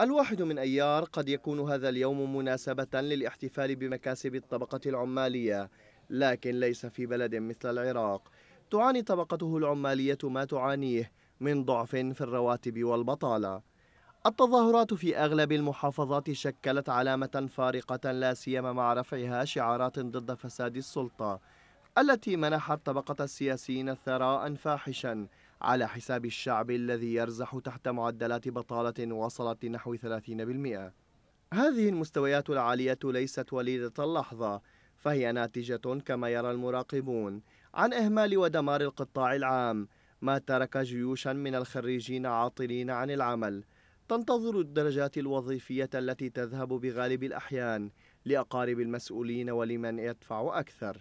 الواحد من أيار قد يكون هذا اليوم مناسبة للاحتفال بمكاسب الطبقة العمالية لكن ليس في بلد مثل العراق تعاني طبقته العمالية ما تعانيه من ضعف في الرواتب والبطالة التظاهرات في أغلب المحافظات شكلت علامة فارقة لا سيما مع رفعها شعارات ضد فساد السلطة التي منحت طبقة السياسيين ثراء فاحشا على حساب الشعب الذي يرزح تحت معدلات بطالة وصلت لنحو 30% هذه المستويات العالية ليست وليدة اللحظة فهي ناتجة كما يرى المراقبون عن إهمال ودمار القطاع العام ما ترك جيوشا من الخريجين عاطلين عن العمل تنتظر الدرجات الوظيفية التي تذهب بغالب الأحيان لأقارب المسؤولين ولمن يدفع أكثر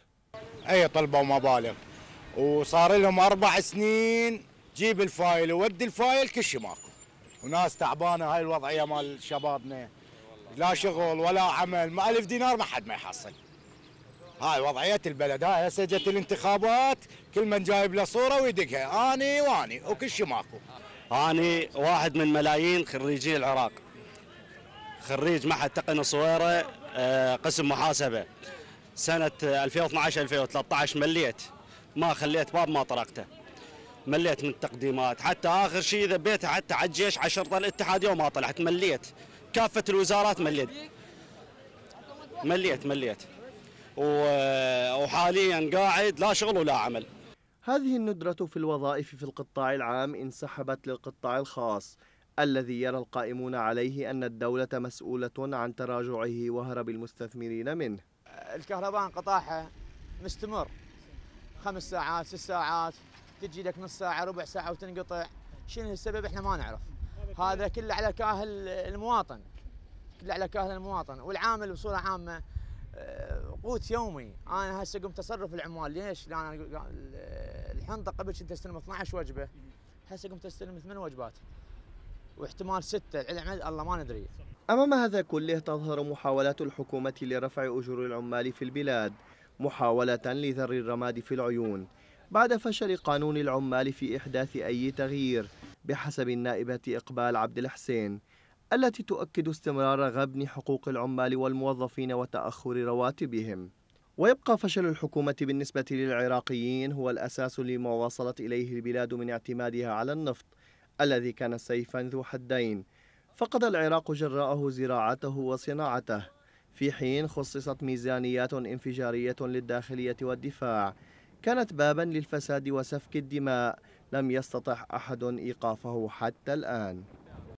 أي طلبوا مبالغ وصار لهم أربع سنين جيب الفايل وودي الفايل كل شيء ماكو وناس تعبانه هاي الوضعيه مال شبابنا لا شغل ولا عمل مع ألف دينار ما حد ما يحصل هاي وضعيه البلد هاي هسه جت الانتخابات كل من جايب له صوره ويدقها اني واني وكل شيء ماكو اني واحد من ملايين خريجي العراق خريج معهد تقني صويره آه، قسم محاسبه سنه 2012 2013 مليت ما خليت باب ما طرقته مليت من التقديمات حتى اخر شيء ذبيتها حتى على الجيش على الشرطه الاتحاد يوم ما طلعت مليت كافه الوزارات مليت مليت مليت وحاليا قاعد لا شغل ولا عمل هذه الندرة في الوظائف في القطاع العام انسحبت للقطاع الخاص الذي يرى القائمون عليه أن الدولة مسؤولة عن تراجعه وهرب المستثمرين منه الكهرباء انقطاعها مستمر خمس ساعات ست ساعات تجي لك نص ساعه ربع ساعه وتنقطع شنو السبب احنا ما نعرف هذا كله على كاهل المواطن كله على كاهل المواطن والعامل بصوره عامه آه، قوت يومي انا هسه قمت تصرف العمال ليش؟ لان الحنطه قبل كنت استلم 12 وجبه هسه قمت استلم ثمان وجبات واحتمال سته العلم الله ما ندري امام هذا كله تظهر محاولات الحكومه لرفع اجور العمال في البلاد محاوله لذر الرماد في العيون بعد فشل قانون العمال في إحداث أي تغيير بحسب النائبة إقبال عبد الحسين التي تؤكد استمرار غبن حقوق العمال والموظفين وتأخر رواتبهم ويبقى فشل الحكومة بالنسبة للعراقيين هو الأساس لما وصلت إليه البلاد من اعتمادها على النفط الذي كان سيفا ذو حدين فقد العراق جراءه زراعته وصناعته في حين خصصت ميزانيات انفجارية للداخلية والدفاع كانت بابا للفساد وسفك الدماء لم يستطع أحد إيقافه حتى الآن